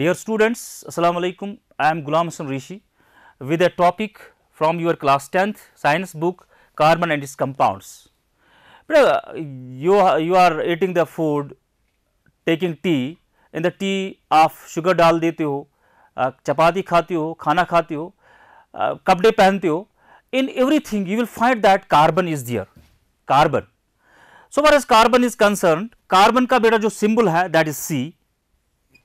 Dear students, Assalamu alaikum. I am Gulam Hasan Rishi with a topic from your class 10th science book Carbon and its compounds. You, you are eating the food, taking tea, in the tea आप sugar डाल देते हो चपाती खाते हो खाना खाते हो कपड़े पहनते हो in everything you will find that carbon is there carbon so far as carbon is concerned carbon का बेटा जो symbol है that is C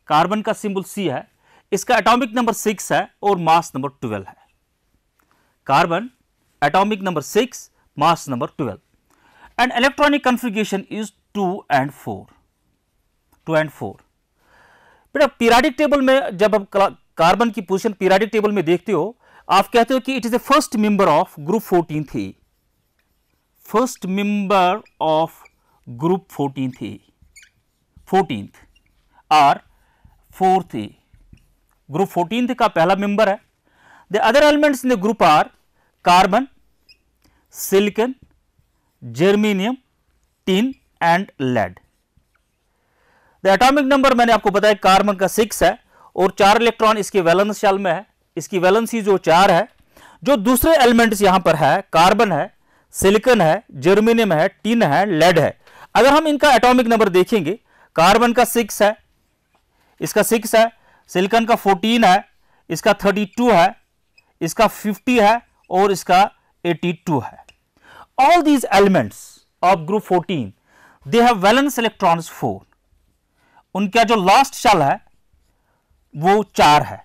कार्बन का सिंबल सी है इसका एटॉमिक नंबर सिक्स है और मास नंबर ट्वेल्व है carbon atomic number six mass number twelve and electronic configuration is two and four two and four बेटा पीराडिक टेबल में जब आप कार्बन की पोजिशन पीराडिक टेबल में देखते हो आप कहते हो कि it is the first member of group fourteen the first member of group fourteen the fourteen or fourth E group fourteen का पहला मेंबर है the other elements in the group are carbon silicon germanium tin and lead the atomic number मैंने आपको बताया carbon का six है और चार इलेक्ट्रॉन इसके वैलेंस शैल में है इसकी वैलेंसी जो चार है जो दूसरे एलिमेंट्स यहां पर है कार्बन है सिलिकन है जर्मीनियम है टिन है लेड है अगर हम इनका एटॉमिक नंबर देखेंगे कार्बन का सिक्स है इसका सिक्स है सिलिकन का फोर्टीन है इसका थर्टी टू है इसका फिफ्टी है और इसका एटी टू है all these elements of group fourteen they have valence electrons four उनका जो लास्ट शल है वो चार है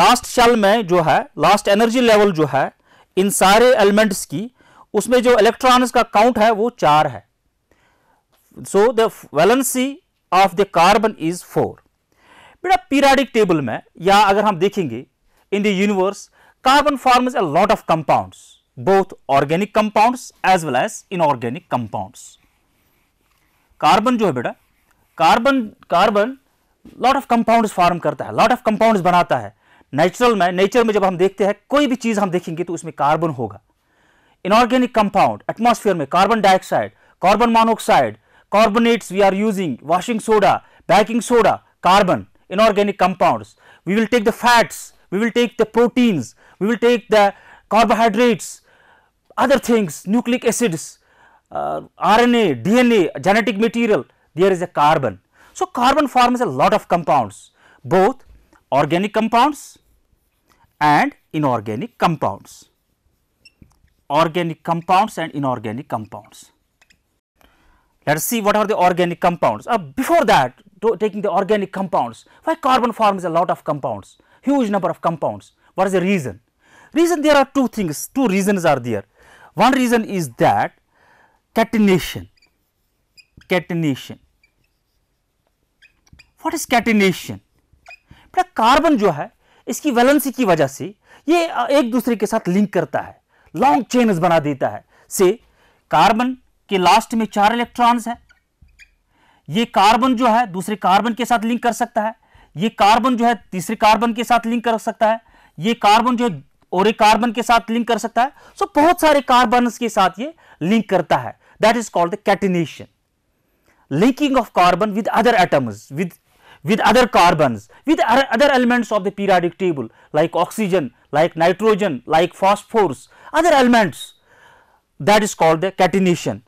लास्ट शल में जो है लास्ट एनर्जी लेवल जो है इन सारे एलिमेंट्स की उसमें जो इलेक्ट्रॉन्स का काउंट है वो चार है so the valency of the carbon is four बेटा पीरियडिक टेबल में या अगर हम देखेंगे in the universe carbon forms a lot of compounds both organic compound as well as inorganic compound carbon जो है बेटा carbon carbon lot of compounds form करता है लॉट ऑफ कंपाउंड्स बनाता है नेचुरल में नेचर में जब हम देखते हैं कोई भी चीज हम देखेंगे तो उसमें कार्बन होगा इनऑर्गेनिक कंपाउंड एटमोसफियर में carbon dioxide carbon monoxide carbonates we are using washing soda baking soda carbon inorganic compounds, we will take the fats, we will take the proteins, we will take the carbohydrates, other things, nucleic acids, uh, RNA, DNA, genetic material, there is a carbon. So, carbon forms a lot of compounds, both organic compounds and inorganic compounds, organic compounds and inorganic compounds. Let us see what are the organic compounds. Uh, before that, to taking the organic compounds. Why carbon forms a lot of compounds, huge number of compounds. What is the reason? Reason there are two things, two reasons are there. One reason is that catenation, catenation. What is catenation? but carbon jo hai iski valency ki wajah se ye ek दूसरे ke साथ link karta hai long chains bana deta hai say carbon ke last mein char electrons hai ये carbon जो है दूसरे carbon के साथ link कर सकता है ये कार्बन जो है तीसरे कार्बन के साथ लिंक कर सकता है ये कार्बन जो है और एक कार्बन के साथ लिंक कर सकता है सो बहुत सारे कार्बन के साथ ये लिंक करता है that is called catenation linking of carbon with other atoms with with other carbon with other elements of the periodic table like oxygen like nitrogen like phosphorus other elements that is called the catenation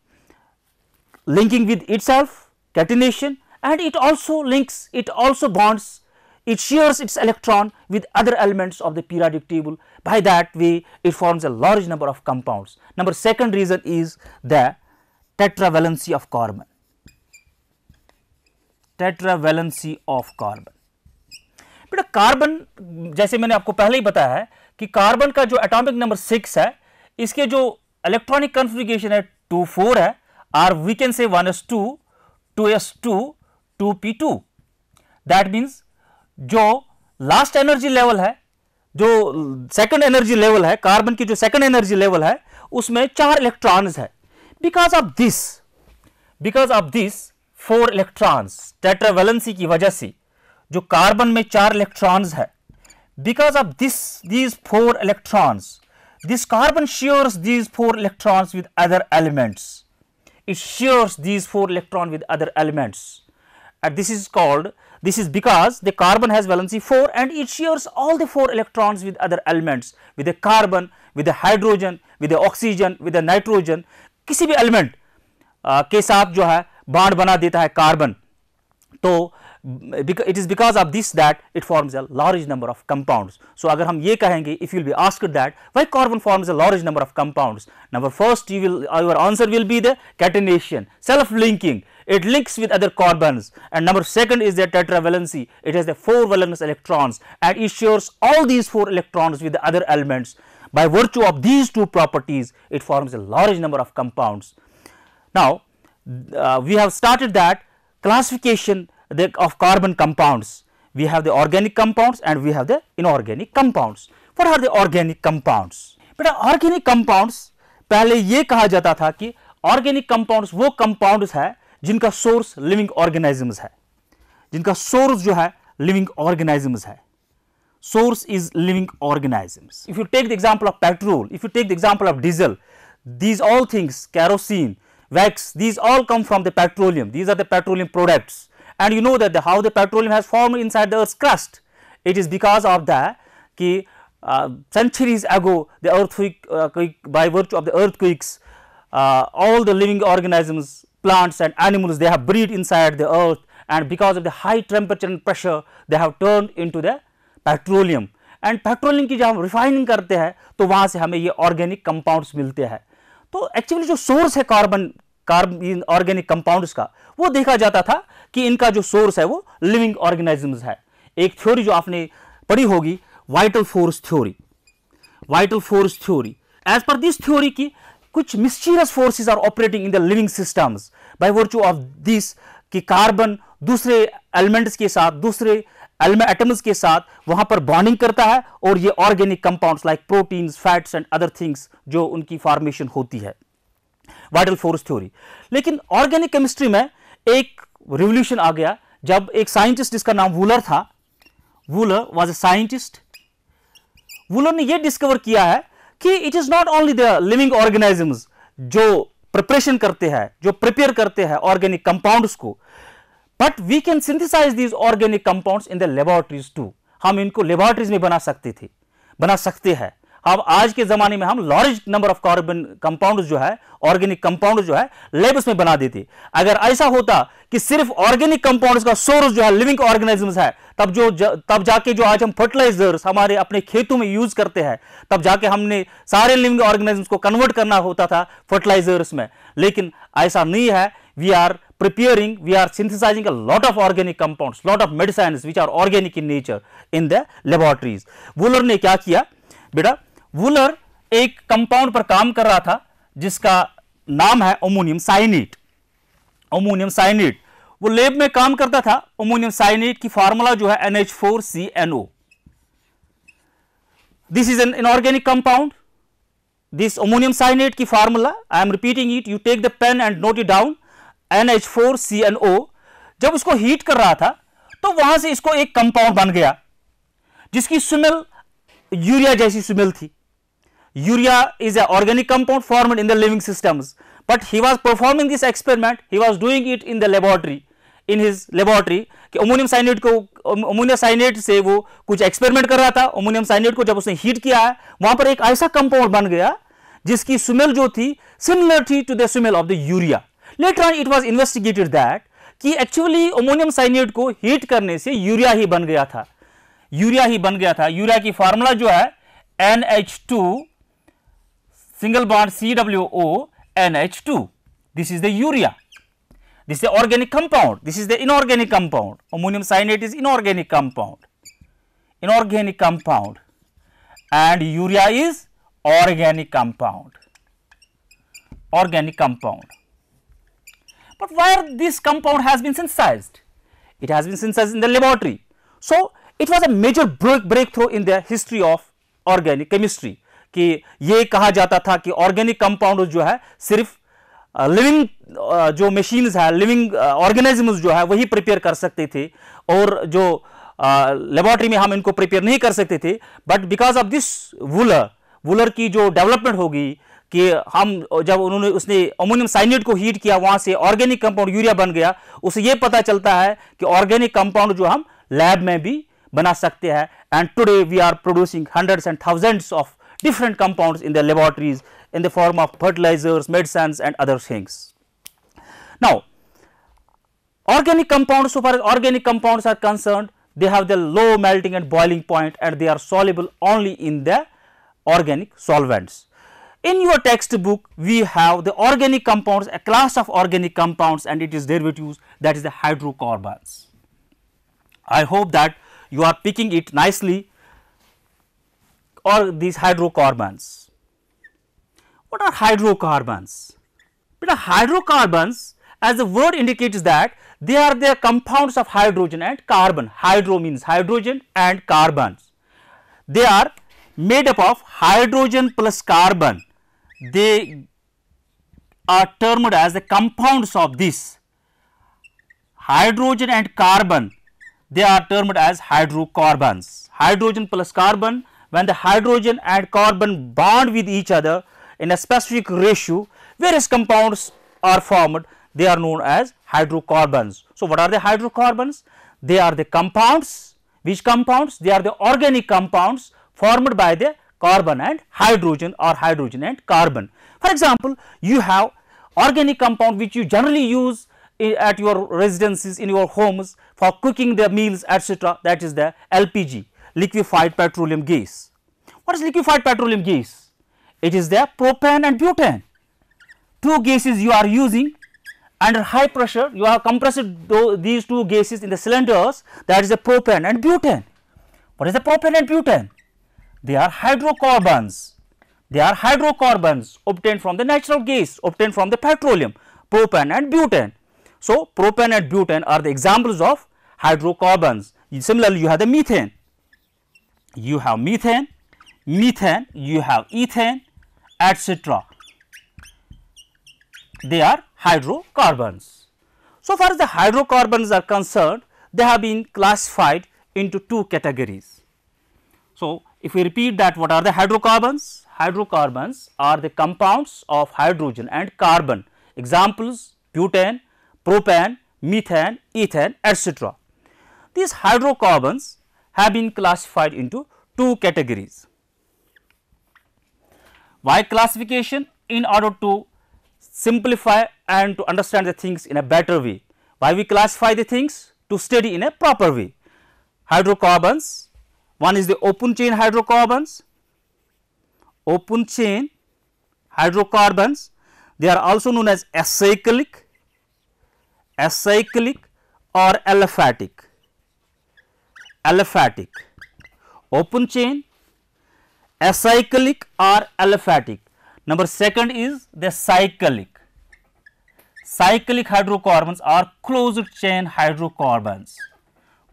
linking with self catenation and it also links, it also bonds, it shares its electron with other elements of the periodic table. By that way, it forms a large number of compounds. Number second reason is the tetravalency of carbon, tetravalency of carbon. but carbon जैसे मैंने आपको पहले ही बताया है कि carbon का जो atomic number six है इसके जो इलेक्ट्रॉनिक कॉन्फ़िगरेशन है टू फोर है or we can say one s two 2s2 2p2 that means जो लास्ट एनर्जी लेवल है जो सेकंड एनर्जी लेवल है कार्बन की जो सेकंड एनर्जी लेवल है उसमें चार इलेक्ट्रॉन्स है because of this because of this four electrons tetravalency की वजह से जो कार्बन में चार इलेक्ट्रॉन्स है because of this these four electrons this carbon shares these four electrons with other elements it shares these 4 electron with other elements and this is called this is because the carbon has valency 4 and it shares all the 4 electrons with other elements with the carbon with the hydrogen with the oxygen with the nitrogen किसी भी element के साथ जो है बाड बना देता है कार्बन तो it is because of this that it forms a large number of compounds. So, अगर हम ये if you will be asked that why carbon forms a large number of compounds number first you will your answer will be the catenation self linking it links with other carbons and number second is the tetravalency it has the four valence electrons and it shares all these four electrons with the other elements by virtue of these two properties it forms a large number of compounds. Now, uh, we have started that classification the, of carbon compounds. We have the organic compounds and we have the inorganic compounds. What are the organic compounds? बेटा organic compounds pehle ye kaha jata tha ki organic compounds wo compounds hai jinka source living organisms hai jinka source jo hai living organisms hai source is living organisms. If you take the example of petrol, if you take the example of diesel, these all things kerosene, wax, these all come from the petroleum, these are the petroleum products. and you know that the, how the petroleum has formed inside the earth's crust it is because of the ki, uh, centuries ago the earthquake uh, by virtue of the earthquakes uh, all the living organisms plants and animals they have breed inside the earth and because of the high temperature and pressure they have turned into the petroleum and petroleum की जब हम refining करते हैं तो वहाँ से हमें ये ऑर्गेनिक कंपाउंड्स मिलते हैं तो एक्चुअली जो सोर्स है कार्बन कार्बन ऑर्गेनिक कंपाउंड्स का वो देखा जाता था कि इनका जो सोर्स है वो लिविंग ऑर्गेनिज्म है एक थ्योरी जो आपने पढ़ी होगी vital force theory vital force theory as per this theory की कुछ mischievous forces are operating in the living systems by virtue of this कि कार्बन दूसरे एलिमेंट्स के साथ दूसरे एटम्स के साथ वहां पर बॉन्डिंग करता है और ये organic compounds like proteins fats and other things जो उनकी फॉर्मेशन होती है वाइटल फोर्स थ्योरी लेकिन ऑर्गेनिक केमिस्ट्री में एक रिवोल्यूशन आ गया जब एक साइंटिस्ट जिसका नाम वूलर था Wohler was a scientist Wohler ने यह डिस्कवर किया है कि it is not only the living organisms जो प्रिपरेशन करते हैं जो प्रिपेयर करते हैं ऑर्गेनिक कंपाउंड्स को but we can synthesize these organic compounds in the laboratories to हम इनको लेबोरेटरीज में बना सकते थे बना सकते हैं अब आज के जमाने में हम large number of carbon compound जो है ऑर्गेनिक कंपाउंड जो है लेब्स में बना देते अगर ऐसा होता कि सिर्फ ऑर्गेनिक कंपाउंड का सोर्स जो है लिविंग ऑर्गेनिजम्स है तब जो ज, तब जाके जो आज हम फर्टिलाइजर्स हमारे अपने खेतों में यूज करते हैं तब जाके हमने सारे लिविंग ऑर्गेनिजम्स को कन्वर्ट करना होता था फर्टिलाइजर्स में लेकिन ऐसा नहीं है we are preparing we are synthesizing a lot of organic compounds lot of medicines which are organic in nature in the laboratories wooler ne kya kiya beta Wohler एक कंपाउंड पर काम कर रहा था जिसका नाम है अमोनियम साइनेट अमोनियम साइनेट वो लेब में काम करता था अमोनियम साइनेट की फार्मूला जो है NH four C N O this is an inorganic compound this ammonium cyanate की formula I am repeating it you take the pen and note it down N H four C N O जब इसको heat कर रहा था तो वहां से इसको एक कंपाउंड बन गया जिसकी सुमेल यूरिया जैसी सुमेल थी urea is an organic compound formed in the living systems but he was performing this experiment he was doing it in the laboratory in his laboratory कि अमोनियम साइनेट को अमोनियम साइनेट से वो कुछ एक्सपेरिमेंट कर रहा था अमोनियम साइनेट को जब उसने हीट किया है वहां पर एक ऐसा कंपाउंड बन गया जिसकी स्मेल जो थी similarity to the smell of the urea later on it was investigated that कि एक्चुअली अमोनियम साइनेट को हीट करने से यूरिया ही बन गया था यूरिया ही बन गया था यूरिया की फार्मूला जो है N H two single bond CWO NH2. This is the urea. This is the organic compound. This is the inorganic compound. Ammonium cyanate is inorganic compound. Inorganic compound and urea is organic compound. Organic compound. But where this compound has been synthesized? It has been synthesized in the laboratory. So, it was a major break breakthrough in the history of organic chemistry कि ये कहा जाता था कि organic compound जो है सिर्फ living uh, जो मशीन्स है लिविंग ऑर्गेनिजम्स जो है वही प्रिपेयर कर सकते थे और जो लेबॉर्ट्री में हम इनको प्रिपेयर नहीं कर सकते थे but because of this Wohler Wohler की जो डेवलपमेंट होगी कि हम जब उन्होंने उसने अमोनियम साइनेट को हीट किया वहां से ऑर्गेनिक कंपाउंड यूरिया बन गया उसे यह पता चलता है कि ऑर्गेनिक कंपाउंड जो हम लैब में भी बना सकते हैं and today we are producing hundreds and thousands of different compounds in the laboratories in the form of fertilizers, medicines and other things. Now, organic compounds so far as organic compounds are concerned they have the low melting and boiling point and they are soluble only in the organic solvents. In your textbook we have the organic compounds a class of organic compounds and it is derivatives that is the hydrocarbons. I hope that you are picking it nicely or these hydrocarbons. What are hydrocarbons? But hydrocarbons as the word indicates that they are the compounds of hydrogen and carbon. Hydro means hydrogen and carbons. They are made up of hydrogen plus carbon. They are termed as the compounds of this hydrogen and carbon. They are termed as hydrocarbons. Hydrogen plus carbon when the hydrogen and carbon bond with each other in a specific ratio, various compounds are formed, they are known as hydrocarbons. So, what are the hydrocarbons? They are the compounds, which compounds? They are the organic compounds formed by the carbon and hydrogen or hydrogen and carbon. For example, you have organic compound which you generally use at your residences in your homes for cooking the meals etc that is the LPG liquefied petroleum gas. What is liquefied petroleum gas? It is the propane and butane. Two gases you are using under high pressure you have compressed these two gases in the cylinders that is the propane and butane. What is the propane and butane? They are hydrocarbons. They are hydrocarbons obtained from the natural gas obtained from the petroleum propane and butane. So, propane and butane are the examples of hydrocarbons. Similarly, you have the methane you have methane, methane, you have ethane, etc. They are hydrocarbons. So far as the hydrocarbons are concerned, they have been classified into two categories. So, if we repeat that what are the hydrocarbons? Hydrocarbons are the compounds of hydrogen and carbon examples butane, propane, methane, ethane etc. These hydrocarbons have been classified into two categories. Why classification? In order to simplify and to understand the things in a better way. Why we classify the things? To study in a proper way. Hydrocarbons, one is the open chain hydrocarbons, open chain hydrocarbons, they are also known as acyclic, acyclic or aliphatic aliphatic, open chain, acyclic or aliphatic. Number second is the cyclic. Cyclic hydrocarbons are closed chain hydrocarbons.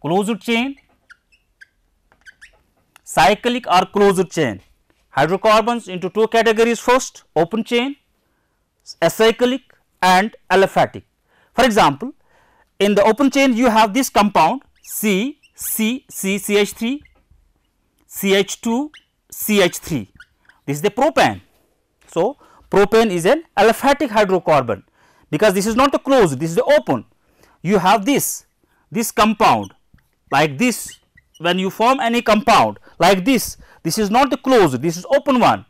Closed chain, cyclic or closed chain. Hydrocarbons into two categories first open chain, acyclic and aliphatic. For example, in the open chain you have this compound C C, ch 3 CH2, CH3. This is the propane. So, propane is an aliphatic hydrocarbon because this is not a closed, this is the open. You have this, this compound like this when you form any compound like this, this is not the closed, this is open one.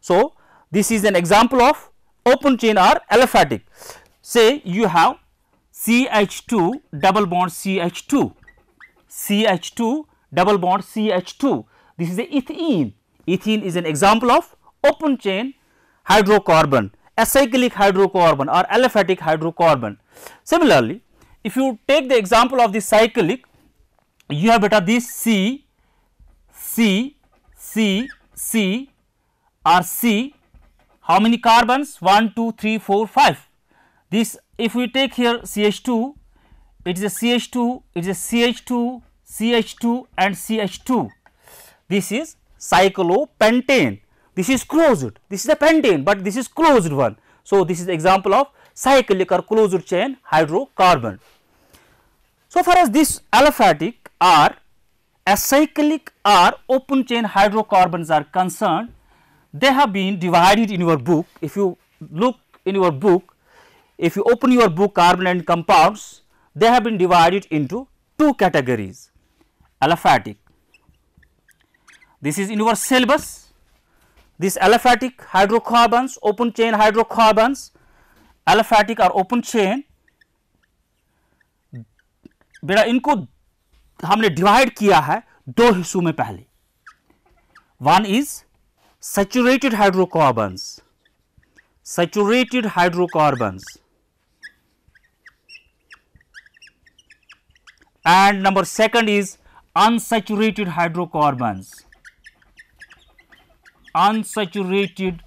So, this is an example of open chain or aliphatic. Say you have CH2 double bond CH2 CH2 double bond CH2. This is the ethene. Ethene is an example of open chain hydrocarbon, acyclic hydrocarbon or aliphatic hydrocarbon. Similarly, if you take the example of the cyclic, you have beta this C, C, C, C or C, how many carbons? 1, 2, 3, 4, 5. This if we take here CH2, it is a CH2, it is a CH2, CH2 and CH2. This is cyclopentane. This is closed. This is a pentane, but this is closed one. So, this is example of cyclic or closed chain hydrocarbon. So, far as this aliphatic or acyclic or open chain hydrocarbons are concerned, they have been divided in your book. If you look in your book, if you open your book carbon and compounds, they have been divided into two categories. aliphatic. This is in your syllabus. This aliphatic hydrocarbons, open chain hydrocarbons, aliphatic or open chain. बेटा इनको हमने divide किया है दो हिस्सों में पहले one is saturated hydrocarbons saturated hydrocarbons and number second is unsaturated hydrocarbons unsaturated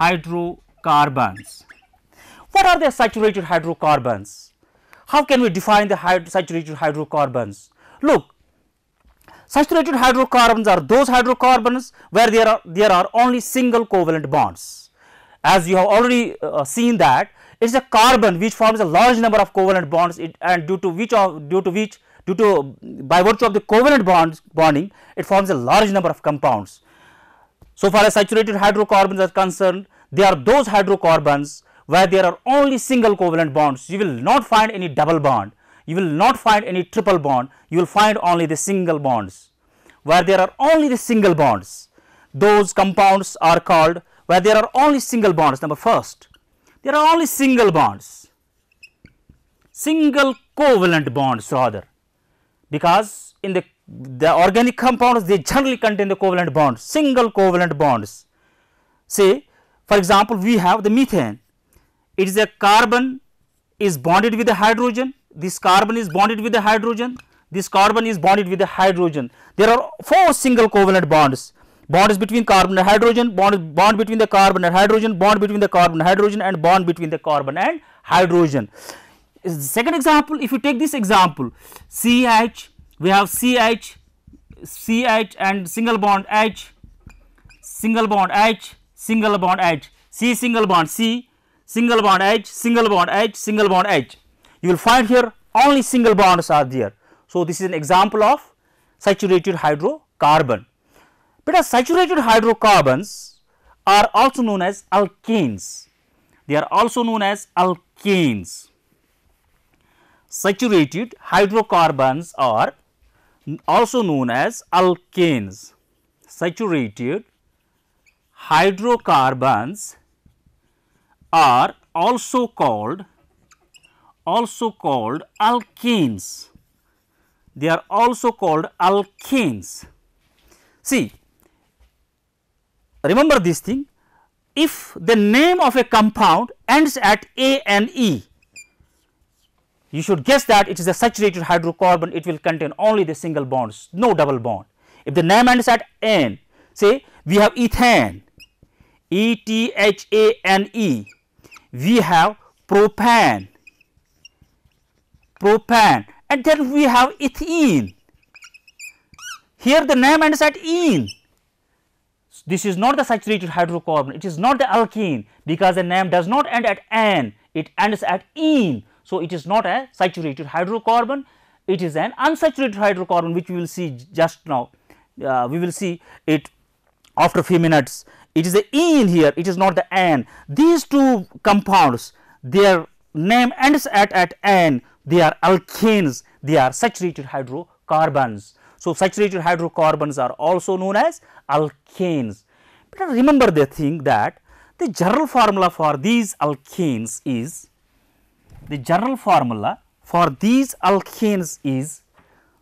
hydrocarbons. What are the saturated hydrocarbons? How can we define the hyd saturated hydrocarbons? Look, saturated hydrocarbons are those hydrocarbons where there are, there are only single covalent bonds. As you have already uh, seen that it is a carbon which forms a large number of covalent bonds it, and due to which of, due to which due to by virtue of the covalent bonds bonding it forms a large number of compounds. So far as saturated hydrocarbons are concerned they are those hydrocarbons where there are only single covalent bonds you will not find any double bond you will not find any triple bond you will find only the single bonds where there are only the single bonds those compounds are called where there are only single bonds number first there are only single bonds single covalent bonds rather because in the, the organic compounds they generally contain the covalent bonds, single covalent bonds. Say for example, we have the methane, it is a carbon is bonded with the hydrogen, this carbon is bonded with the hydrogen, this carbon is bonded with the hydrogen. There are four single covalent bonds, bond is between carbon and hydrogen, bond, bond between the carbon and hydrogen, bond between the carbon and hydrogen and bond between the carbon and hydrogen second example if you take this example CH we have CH CH and single bond H single bond H single bond H C single bond C single bond H single bond H single bond H you will find here only single bonds are there. So, this is an example of saturated hydrocarbon But saturated hydrocarbons are also known as alkanes they are also known as alkanes saturated hydrocarbons are also known as alkanes. Saturated hydrocarbons are also called also called alkenes. They are also called alkanes. See, remember this thing if the name of a compound ends at A and E you should guess that it is a saturated hydrocarbon it will contain only the single bonds no double bond if the name ends at n say we have ethane e t h a n e we have propane propane and then we have ethene here the name ends at ene this is not the saturated hydrocarbon it is not the alkene because the name does not end at n it ends at ene so, it is not a saturated hydrocarbon, it is an unsaturated hydrocarbon which we will see just now. Uh, we will see it after few minutes. It is the E in here, it is not the N. These two compounds, their name ends at, at N, they are alkanes, they are saturated hydrocarbons. So, saturated hydrocarbons are also known as alkanes. But remember the thing that the general formula for these alkanes is the general formula for these alkenes is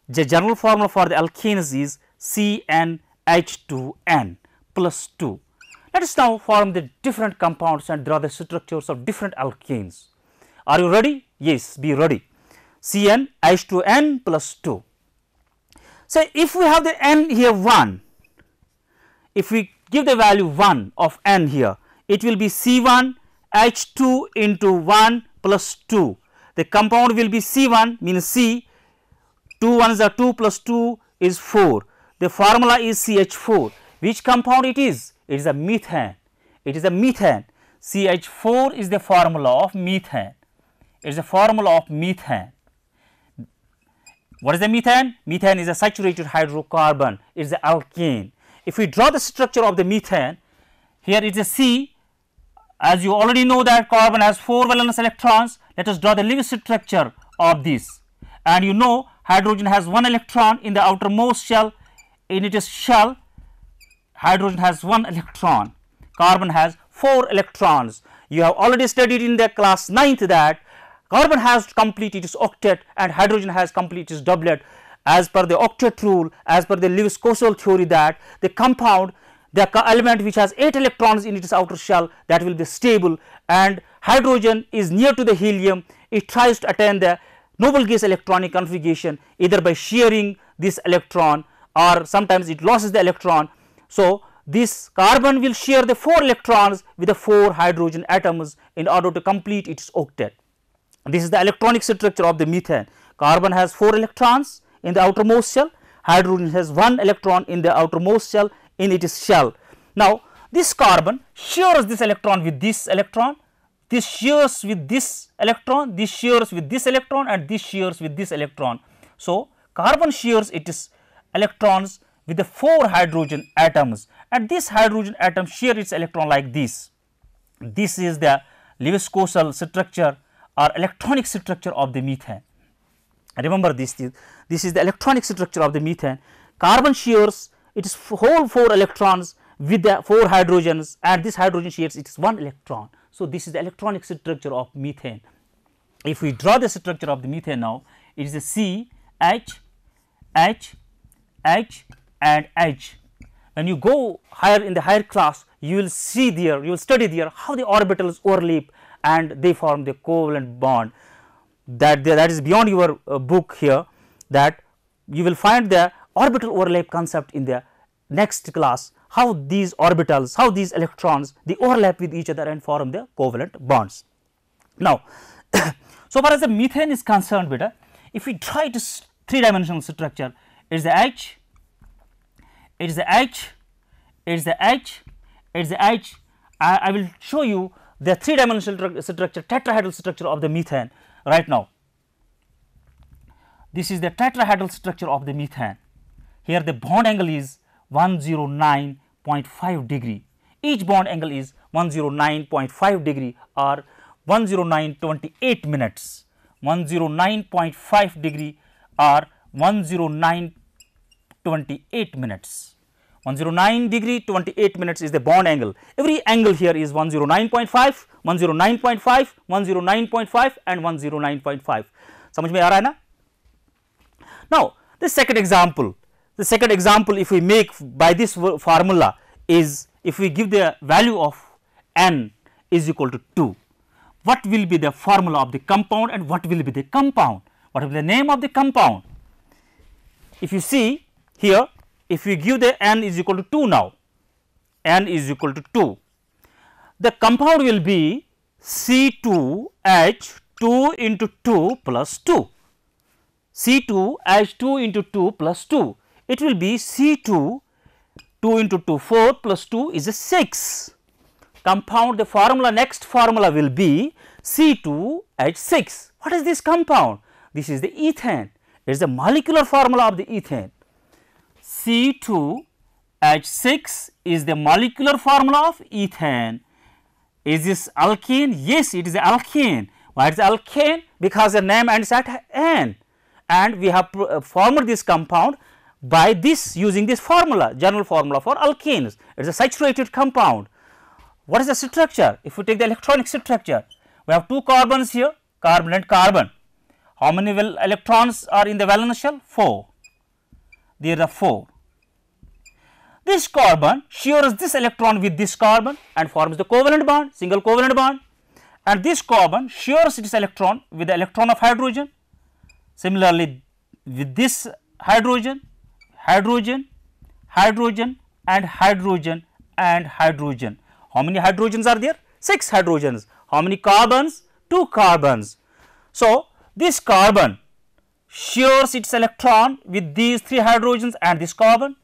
the general formula for the alkenes is CnH2n plus 2. Let us now form the different compounds and draw the structures of different alkenes. Are you ready? Yes, be ready. CnH2n plus 2. So, if we have the n here 1, if we give the value 1 of n here, it will be C1 H2 into 1 plus 2. The compound will be C1 means C 2 ones are 2 plus 2 is 4. The formula is CH4. Which compound it is? It is a methane. It is a methane. CH4 is the formula of methane. It is a formula of methane. What is the methane? Methane is a saturated hydrocarbon. It is an alkane. If we draw the structure of the methane, here it is a C as you already know that carbon has 4 valence electrons, let us draw the Lewis structure of this. And you know hydrogen has 1 electron in the outermost shell, in its shell hydrogen has 1 electron, carbon has 4 electrons. You have already studied in the class 9th that carbon has complete its octet and hydrogen has complete its doublet as per the octet rule as per the Lewis-Kossel theory that the compound the element which has 8 electrons in its outer shell that will be stable and hydrogen is near to the helium it tries to attain the noble gas electronic configuration either by shearing this electron or sometimes it loses the electron. So, this carbon will share the 4 electrons with the 4 hydrogen atoms in order to complete its octet. This is the electronic structure of the methane. Carbon has 4 electrons in the outermost shell, hydrogen has 1 electron in the outermost shell in its shell. Now, this carbon shares this electron with this electron, this shares with this electron, this shares with this electron and this shares with this electron. So, carbon shares its electrons with the 4 hydrogen atoms and this hydrogen atom shares its electron like this. This is the Lewis-Kossel structure or electronic structure of the methane. Remember this, this, this is the electronic structure of the methane. Carbon shares it is whole 4 electrons with the 4 hydrogens and this hydrogen shares it is 1 electron. So, this is the electronic structure of methane. If we draw the structure of the methane now, it is a C, H, H, H and H. When you go higher in the higher class, you will see there, you will study there how the orbitals overlap and they form the covalent bond that that is beyond your uh, book here that you will find the orbital overlap concept in the next class how these orbitals, how these electrons they overlap with each other and form the covalent bonds. Now, so far as the methane is concerned beta, if we try to three dimensional structure, it is the H, it is the H, it is the H, it is the H. I, I will show you the three dimensional structure, tetrahedral structure of the methane right now. This is the tetrahedral structure of the methane here the bond angle is 109.5 degree. Each bond angle is 109.5 degree or 109.28 minutes. 109.5 degree or 109.28 minutes. 109 degree 28 minutes is the bond angle. Every angle here is 109.5, 109.5, 109.5 and 109.5. समझ में आ रहा है ना? Now, the second example the second example if we make by this formula is if we give the value of n is equal to 2, what will be the formula of the compound and what will be the compound? What will be the name of the compound? If you see here, if we give the n is equal to 2 now, n is equal to 2, the compound will be C2H2 into 2 plus 2, C2H2 into 2 plus 2 it will be C 2 2 into 2 4 plus 2 is a 6 compound the formula next formula will be C 2 H 6 what is this compound this is the ethane it is the molecular formula of the ethane C 2 H 6 is the molecular formula of ethane is this alkene yes it is alkene why it is alkane because the name ends at an and we have uh, formed this compound by this using this formula general formula for alkenes it is a saturated compound. What is the structure? If we take the electronic structure we have two carbons here carbon and carbon. How many electrons are in the valence shell? 4 there are 4. This carbon shares this electron with this carbon and forms the covalent bond single covalent bond and this carbon shares its electron with the electron of hydrogen. Similarly, with this hydrogen hydrogen, hydrogen and hydrogen and hydrogen. How many hydrogens are there? 6 hydrogens. How many carbons? 2 carbons. So, this carbon shares its electron with these 3 hydrogens and this carbon.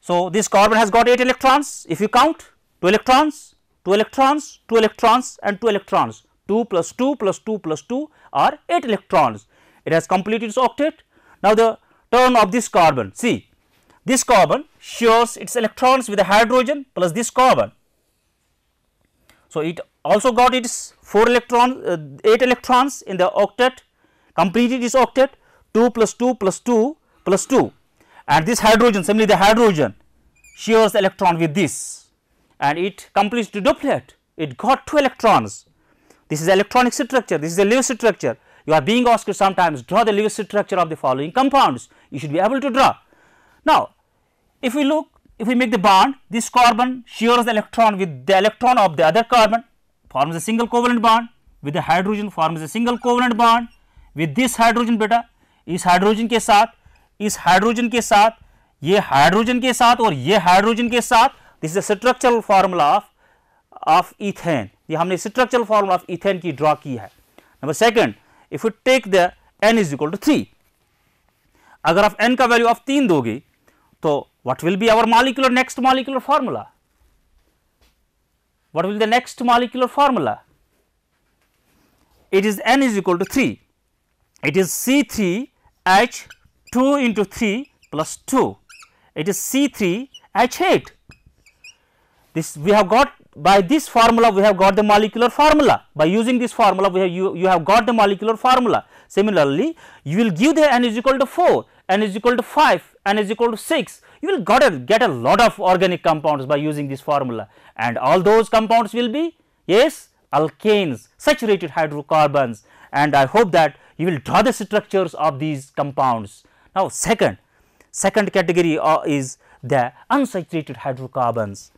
So, this carbon has got 8 electrons if you count 2 electrons, 2 electrons, 2 electrons and 2 electrons. 2 plus 2 plus 2 plus 2 are 8 electrons. It has completed its octet. Now, the turn of this carbon. See, this carbon shares its electrons with the hydrogen plus this carbon. So, it also got its 4 electrons, uh, 8 electrons in the octet, completed its octet 2 plus 2 plus 2 plus 2 and this hydrogen, similarly the hydrogen shares the electron with this and it completes the doublet, it got 2 electrons. This is electronic structure, this is a Lewis structure You are being asked to sometimes draw the Lewis structure of the following compounds. You should be able to draw. Now, if we look, if we make the bond, this carbon shares the electron with the electron of the other carbon, forms a single covalent bond. With the hydrogen forms a single covalent bond. With this hydrogen beta, is hydrogen ke saath, is hydrogen ke saath, ye hydrogen ke saath, or ye hydrogen ke saath, this is a structural formula of, of ethane. ये हमने structural formula of ethane की draw की है number second if we take the n is equal to 3 अगर आप n का value of 3 दोगे तो what will be our molecular next molecular formula what will the next molecular formula it is n is equal to 3 it is C3H 2 into 3 plus 2 it is C3H8 this we have got by this formula we have got the molecular formula by using this formula we have you, you have got the molecular formula. Similarly, you will give the n is equal to 4, n is equal to 5, n is equal to 6 you will got a, get a lot of organic compounds by using this formula and all those compounds will be yes alkanes saturated hydrocarbons and I hope that you will draw the structures of these compounds. Now second, second category uh, is the unsaturated hydrocarbons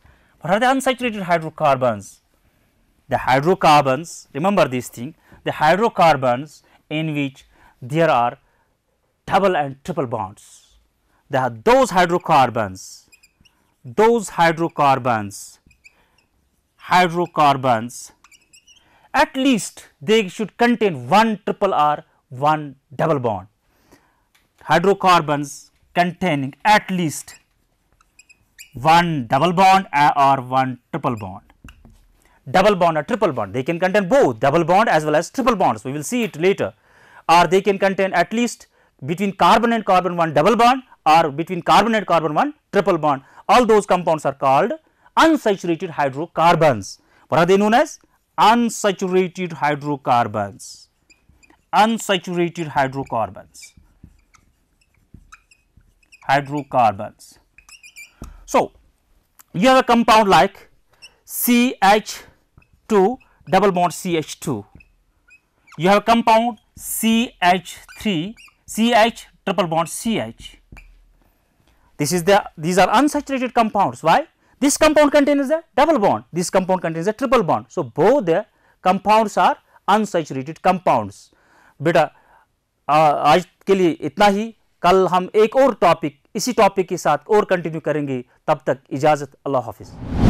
what are the unsaturated hydrocarbons? The hydrocarbons, remember this thing, the hydrocarbons in which there are double and triple bonds. are those hydrocarbons, those hydrocarbons, hydrocarbons, at least they should contain one triple R, one double bond. Hydrocarbons containing at least one double bond or one triple bond. Double bond or triple bond, they can contain both double bond as well as triple bonds, we will see it later or they can contain at least between carbon and carbon one double bond or between carbon and carbon one triple bond. All those compounds are called unsaturated hydrocarbons. What are they known as? Unsaturated hydrocarbons. Unsaturated hydrocarbons. Hydrocarbons. So, you have a compound like CH2 double bond CH2. You have a compound CH3 CH triple bond CH. This is the these are unsaturated compounds. Why? This compound contains a double bond. This compound contains a triple bond. So both the compounds are unsaturated compounds. बेटा आज के लिए इतना ही कल हम एक और topic इसी टॉपिक के साथ और कंटिन्यू करेंगे तब तक इजाज़त अल्लाह हाफिज़